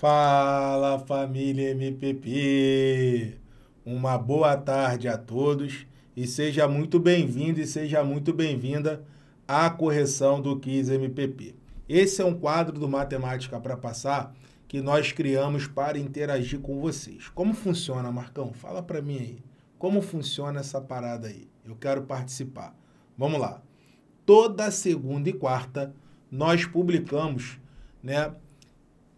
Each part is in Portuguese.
Fala família MPP! Uma boa tarde a todos e seja muito bem-vindo e seja muito bem-vinda à correção do Quiz MPP. Esse é um quadro do Matemática para Passar que nós criamos para interagir com vocês. Como funciona, Marcão? Fala para mim aí. Como funciona essa parada aí? Eu quero participar. Vamos lá. Toda segunda e quarta nós publicamos, né,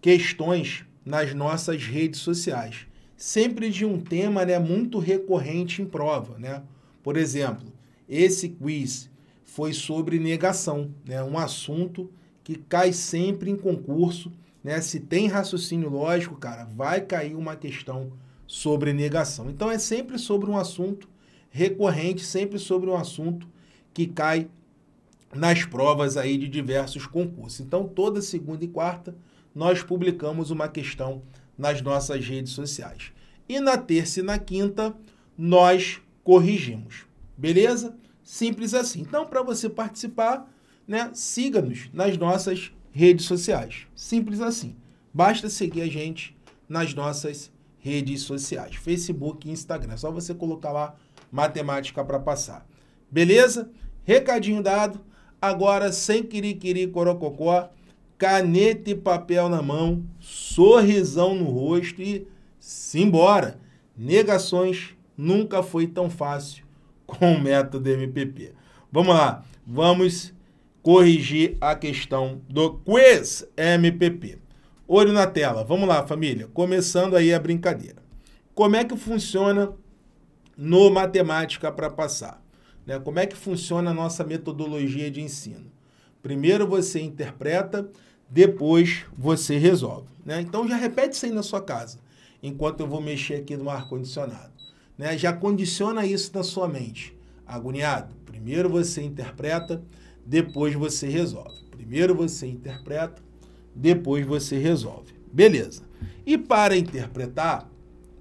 questões nas nossas redes sociais, sempre de um tema né, muito recorrente em prova. Né? Por exemplo, esse quiz foi sobre negação, né? um assunto que cai sempre em concurso. Né? Se tem raciocínio lógico, cara, vai cair uma questão sobre negação. Então é sempre sobre um assunto recorrente, sempre sobre um assunto que cai nas provas aí de diversos concursos. Então toda segunda e quarta nós publicamos uma questão nas nossas redes sociais. E na terça e na quinta, nós corrigimos. Beleza? Simples assim. Então, para você participar, né, siga-nos nas nossas redes sociais. Simples assim. Basta seguir a gente nas nossas redes sociais, Facebook e Instagram. É só você colocar lá matemática para passar. Beleza? Recadinho dado. Agora, sem querer, querer, corococó, caneta e papel na mão, sorrisão no rosto e simbora. Negações nunca foi tão fácil com o método MPP. Vamos lá, vamos corrigir a questão do quiz MPP. Olho na tela, vamos lá família, começando aí a brincadeira. Como é que funciona no Matemática para Passar? Né? Como é que funciona a nossa metodologia de ensino? Primeiro você interpreta, depois você resolve. Né? Então já repete isso aí na sua casa, enquanto eu vou mexer aqui no ar-condicionado. Né? Já condiciona isso na sua mente. Agoniado, primeiro você interpreta, depois você resolve. Primeiro você interpreta, depois você resolve. Beleza. E para interpretar,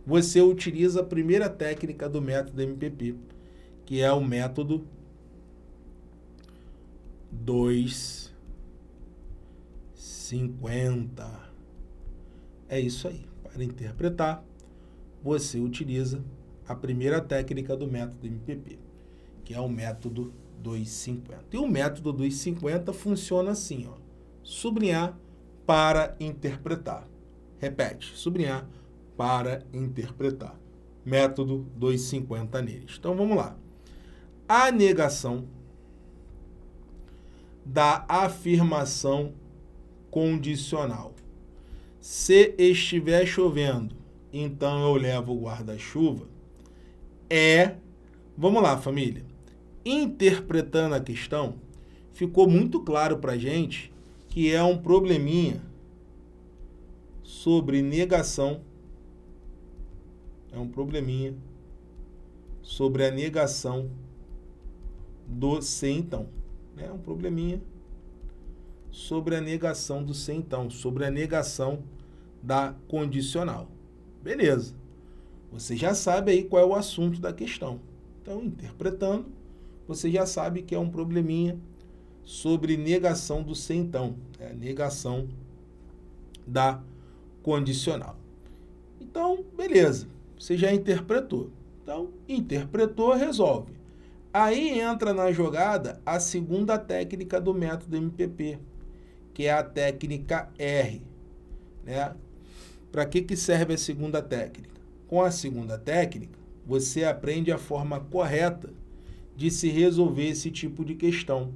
você utiliza a primeira técnica do método MPP, que é o método 2 50. É isso aí. Para interpretar, você utiliza a primeira técnica do método MPP, que é o método 250. E o método 250 funciona assim, ó. Sublinhar para interpretar. Repete, sublinhar para interpretar. Método 250 neles. Então vamos lá. A negação da afirmação condicional. Se estiver chovendo, então eu levo o guarda-chuva. É, vamos lá, família. Interpretando a questão, ficou muito claro para gente que é um probleminha sobre negação. É um probleminha sobre a negação do se então. É um probleminha sobre a negação do sem então, sobre a negação da condicional. Beleza. Você já sabe aí qual é o assunto da questão. Então, interpretando, você já sabe que é um probleminha sobre negação do sem então, é negação da condicional. Então, beleza, você já interpretou. Então, interpretou, resolve. Aí entra na jogada a segunda técnica do método MPP, que é a técnica R. Né? Para que, que serve a segunda técnica? Com a segunda técnica, você aprende a forma correta de se resolver esse tipo de questão.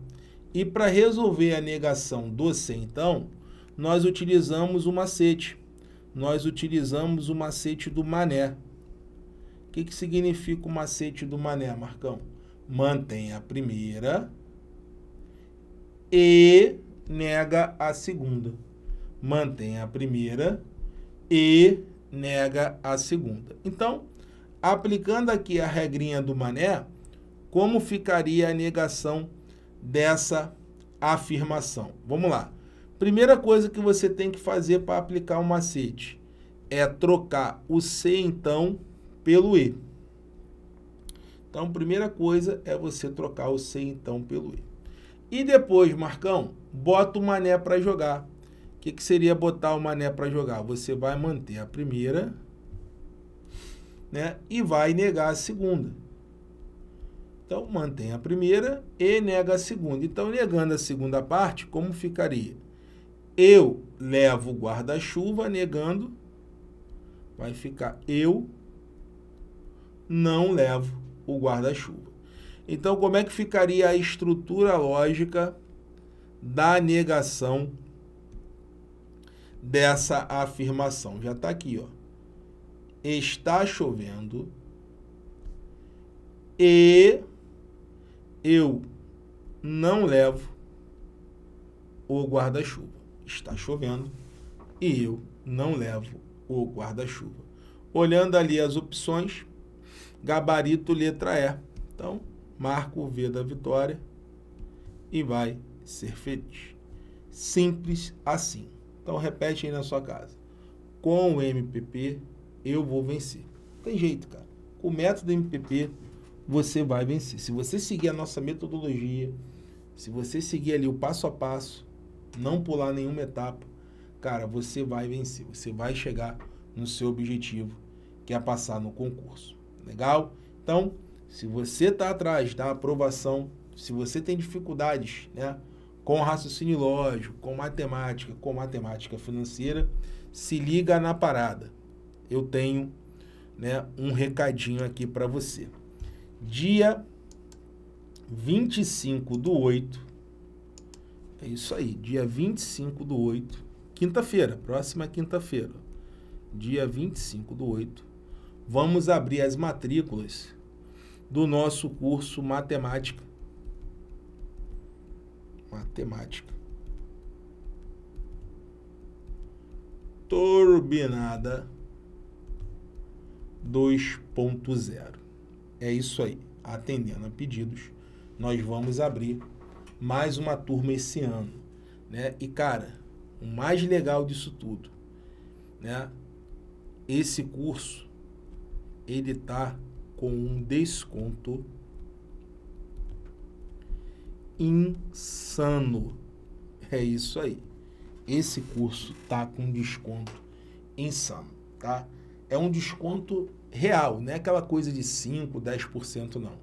E para resolver a negação do C, então, nós utilizamos o macete. Nós utilizamos o macete do mané. O que, que significa o macete do mané, Marcão? Mantém a primeira e nega a segunda. Mantém a primeira e nega a segunda. Então, aplicando aqui a regrinha do mané, como ficaria a negação dessa afirmação? Vamos lá. Primeira coisa que você tem que fazer para aplicar o macete é trocar o C então pelo E. Então, primeira coisa é você trocar o C então pelo E. E depois, Marcão, bota o Mané para jogar. O que, que seria botar o Mané para jogar? Você vai manter a primeira, né? E vai negar a segunda. Então, mantém a primeira e nega a segunda. Então, negando a segunda parte, como ficaria? Eu levo o guarda-chuva negando, vai ficar eu não levo o guarda-chuva. Então, como é que ficaria a estrutura lógica da negação dessa afirmação? Já está aqui, ó. Está chovendo e eu não levo o guarda-chuva. Está chovendo e eu não levo o guarda-chuva. Olhando ali as opções, gabarito letra E. Então, marca o V da vitória e vai ser feliz. Simples assim. Então repete aí na sua casa. Com o MPP eu vou vencer. Tem jeito, cara. Com o método MPP você vai vencer. Se você seguir a nossa metodologia, se você seguir ali o passo a passo, não pular nenhuma etapa, cara, você vai vencer. Você vai chegar no seu objetivo, que é passar no concurso. Legal? Então, se você está atrás da aprovação, se você tem dificuldades né, com raciocínio lógico, com matemática, com matemática financeira, se liga na parada. Eu tenho né, um recadinho aqui para você. Dia 25 do 8. É isso aí, dia 25 do 8. Quinta-feira, próxima quinta-feira. Dia 25 do 8. Vamos abrir as matrículas do nosso curso Matemática. Matemática. Turbinada 2.0. É isso aí. Atendendo a pedidos, nós vamos abrir mais uma turma esse ano, né? E cara, o mais legal disso tudo, né? Esse curso ele tá com um desconto insano. É isso aí. Esse curso tá com desconto insano, tá? É um desconto real, não é aquela coisa de 5, 10% não.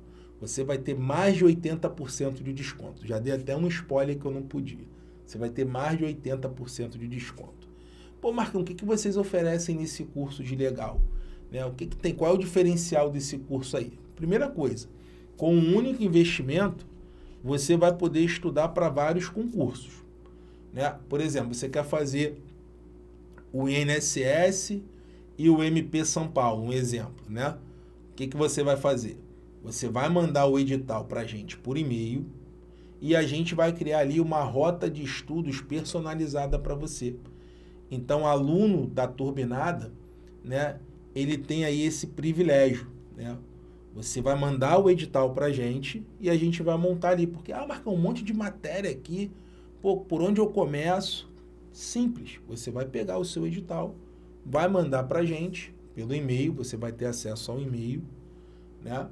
Você vai ter mais de 80% de desconto. Já dei até um spoiler que eu não podia. Você vai ter mais de 80% de desconto. Pô, Marcão, o que, que vocês oferecem nesse curso de legal? Né? O que, que tem? Qual é o diferencial desse curso aí? Primeira coisa, com um único investimento, você vai poder estudar para vários concursos. Né? Por exemplo, você quer fazer o INSS e o MP São Paulo, um exemplo. Né? O que, que você vai fazer? Você vai mandar o edital para a gente por e-mail e a gente vai criar ali uma rota de estudos personalizada para você. Então, aluno da turbinada, né, ele tem aí esse privilégio, né? Você vai mandar o edital para a gente e a gente vai montar ali. Porque, ah, marca um monte de matéria aqui, pô, por onde eu começo? Simples, você vai pegar o seu edital, vai mandar para a gente pelo e-mail, você vai ter acesso ao e-mail, né?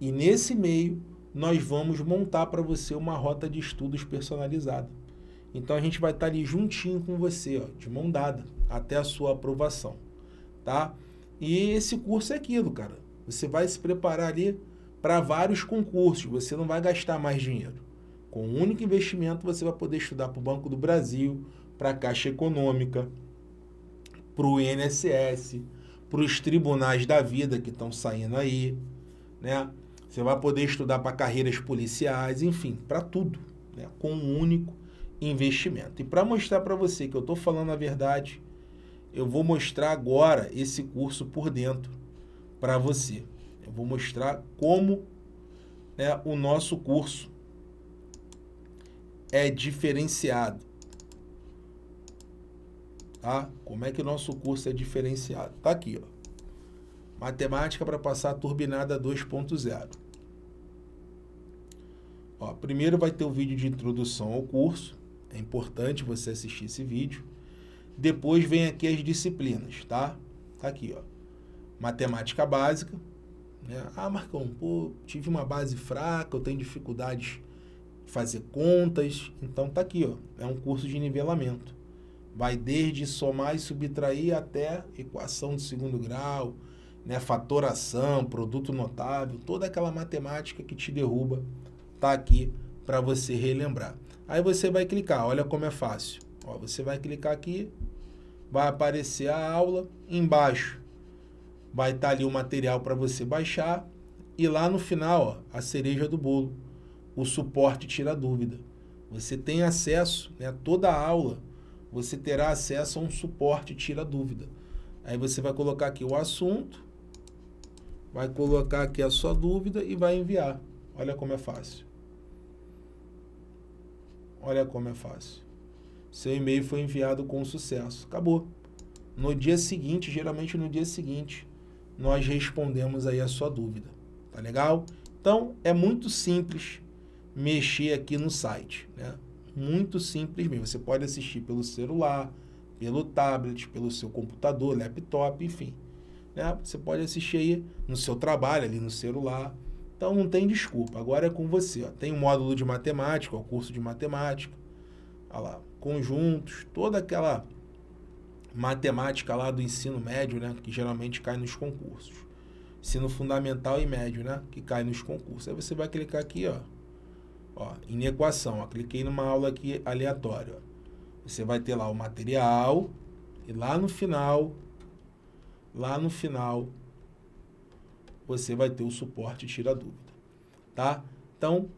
E nesse e-mail nós vamos montar para você uma rota de estudos personalizada. Então a gente vai estar tá ali juntinho com você, ó, de mão dada, até a sua aprovação, tá? E esse curso é aquilo, cara. Você vai se preparar ali para vários concursos, você não vai gastar mais dinheiro. Com um único investimento, você vai poder estudar para o Banco do Brasil, para a Caixa Econômica, para o INSS, para os tribunais da vida que estão saindo aí, né? Você vai poder estudar para carreiras policiais, enfim, para tudo, né? com um único investimento. E para mostrar para você que eu estou falando a verdade, eu vou mostrar agora esse curso por dentro para você. Eu vou mostrar como né, o nosso curso é diferenciado. Tá? Como é que o nosso curso é diferenciado? Tá aqui, ó. Matemática para passar a turbinada 2.0. Ó, primeiro vai ter o vídeo de introdução ao curso. É importante você assistir esse vídeo. Depois vem aqui as disciplinas, tá? Tá aqui, ó. Matemática básica. Né? Ah, Marcão, pô, tive uma base fraca, eu tenho dificuldades em fazer contas. Então tá aqui, ó. É um curso de nivelamento. Vai desde somar e subtrair até equação de segundo grau, né? fatoração, produto notável, toda aquela matemática que te derruba, tá aqui para você relembrar. Aí você vai clicar, olha como é fácil. Ó, você vai clicar aqui, vai aparecer a aula, embaixo vai estar tá ali o material para você baixar e lá no final, ó, a cereja do bolo, o suporte tira dúvida. Você tem acesso, né, toda a aula, você terá acesso a um suporte tira dúvida. Aí você vai colocar aqui o assunto, vai colocar aqui a sua dúvida e vai enviar. Olha como é fácil. Olha como é fácil. Seu e-mail foi enviado com sucesso. Acabou. No dia seguinte, geralmente no dia seguinte, nós respondemos aí a sua dúvida. Tá legal? Então, é muito simples mexer aqui no site, né? Muito simples mesmo. Você pode assistir pelo celular, pelo tablet, pelo seu computador, laptop, enfim. Né? Você pode assistir aí no seu trabalho, ali no celular. Então não tem desculpa. Agora é com você. Ó. Tem o um módulo de matemática, o curso de matemática. Olha lá conjuntos, toda aquela matemática lá do ensino médio, né, que geralmente cai nos concursos. Ensino fundamental e médio, né, que cai nos concursos. Aí você vai clicar aqui, ó, ó inequação. Ó, cliquei numa aula aqui aleatória. Você vai ter lá o material e lá no final, lá no final, você vai ter o suporte tira dúvida, tá? Então,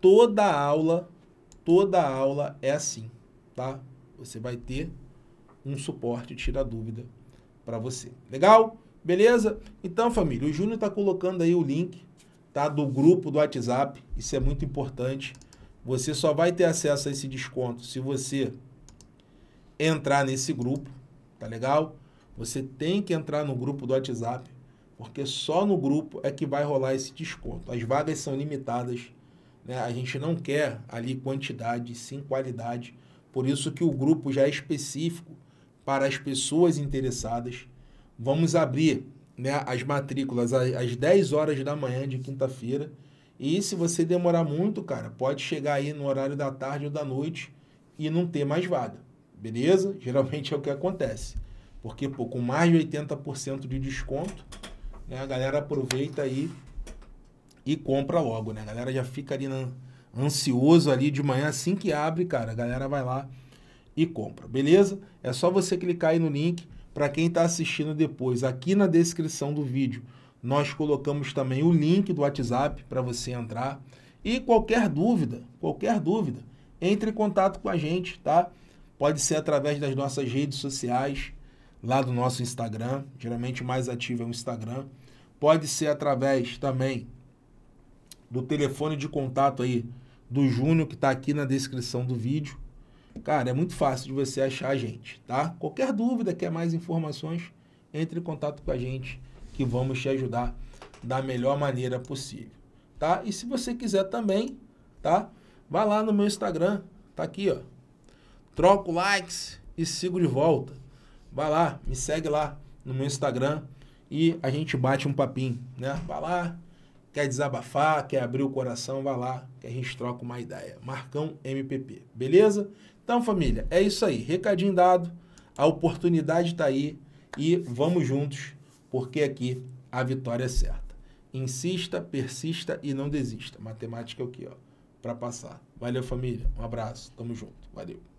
toda aula, toda aula é assim tá? Você vai ter um suporte, tira dúvida para você. Legal? Beleza? Então, família, o Júnior está colocando aí o link tá, do grupo do WhatsApp. Isso é muito importante. Você só vai ter acesso a esse desconto se você entrar nesse grupo, tá legal? Você tem que entrar no grupo do WhatsApp, porque só no grupo é que vai rolar esse desconto. As vagas são limitadas, né? A gente não quer ali quantidade, sim qualidade. Por isso que o grupo já é específico para as pessoas interessadas. Vamos abrir né, as matrículas às 10 horas da manhã de quinta-feira. E se você demorar muito, cara, pode chegar aí no horário da tarde ou da noite e não ter mais vaga. Beleza? Geralmente é o que acontece. Porque pô, com mais de 80% de desconto, né, a galera aproveita aí e compra logo, né? A galera já fica ali na, ansioso ali de manhã, assim que abre, cara, a galera vai lá e compra, beleza? É só você clicar aí no link para quem está assistindo depois. Aqui na descrição do vídeo nós colocamos também o link do WhatsApp para você entrar. E qualquer dúvida, qualquer dúvida, entre em contato com a gente, tá? Pode ser através das nossas redes sociais, lá do nosso Instagram, geralmente mais ativo é o Instagram. Pode ser através também do telefone de contato aí do Júnior, que está aqui na descrição do vídeo. Cara, é muito fácil de você achar a gente, tá? Qualquer dúvida, quer mais informações, entre em contato com a gente, que vamos te ajudar da melhor maneira possível, tá? E se você quiser também, tá? Vá lá no meu Instagram, tá aqui, ó. Troco likes e sigo de volta. Vá lá, me segue lá no meu Instagram e a gente bate um papinho, né? Vá lá, Quer desabafar, quer abrir o coração, vá lá, que a gente troca uma ideia. Marcão MPP, beleza? Então, família, é isso aí. Recadinho dado, a oportunidade está aí e vamos juntos, porque aqui a vitória é certa. Insista, persista e não desista. Matemática é o que, ó, para passar. Valeu, família. Um abraço. Tamo junto. Valeu.